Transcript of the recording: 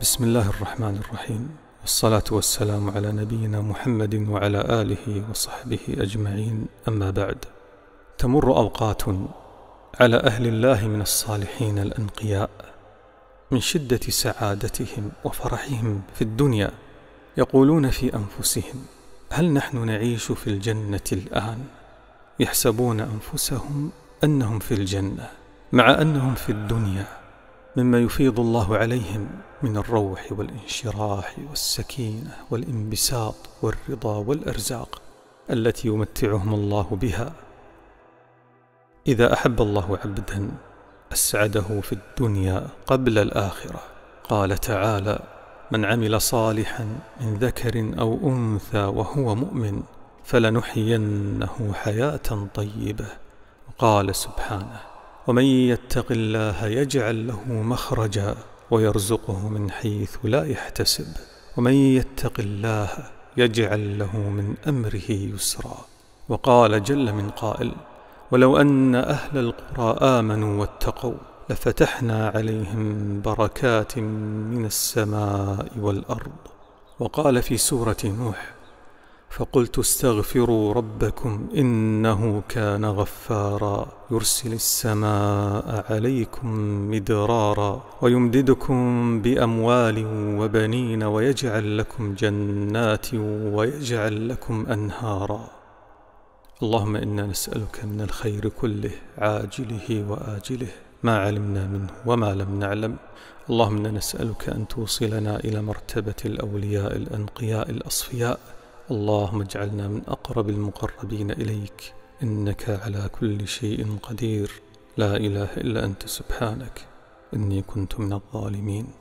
بسم الله الرحمن الرحيم والصلاة والسلام على نبينا محمد وعلى آله وصحبه أجمعين أما بعد تمر أوقات على أهل الله من الصالحين الأنقياء من شدة سعادتهم وفرحهم في الدنيا يقولون في أنفسهم هل نحن نعيش في الجنة الآن؟ يحسبون أنفسهم أنهم في الجنة مع أنهم في الدنيا مما يفيض الله عليهم من الروح والانشراح والسكينه والانبساط والرضا والارزاق التي يمتعهم الله بها اذا احب الله عبدا اسعده في الدنيا قبل الاخره قال تعالى من عمل صالحا من ذكر او انثى وهو مؤمن فلنحيينه حياه طيبه قال سبحانه ومن يتق الله يجعل له مخرجا ويرزقه من حيث لا يحتسب ومن يتق الله يجعل له من امره يسرا وقال جل من قائل ولو ان اهل القرى امنوا واتقوا لفتحنا عليهم بركات من السماء والارض وقال في سوره نوح فقلت استغفروا ربكم انه كان غفارا يرسل السماء عليكم مدرارا ويمددكم باموال وبنين ويجعل لكم جنات ويجعل لكم انهارا اللهم انا نسالك من الخير كله عاجله واجله ما علمنا منه وما لم نعلم اللهم نسالك ان توصلنا الى مرتبه الاولياء الانقياء الاصفياء اللهم اجعلنا من أقرب المقربين إليك إنك على كل شيء قدير لا إله إلا أنت سبحانك إني كنت من الظالمين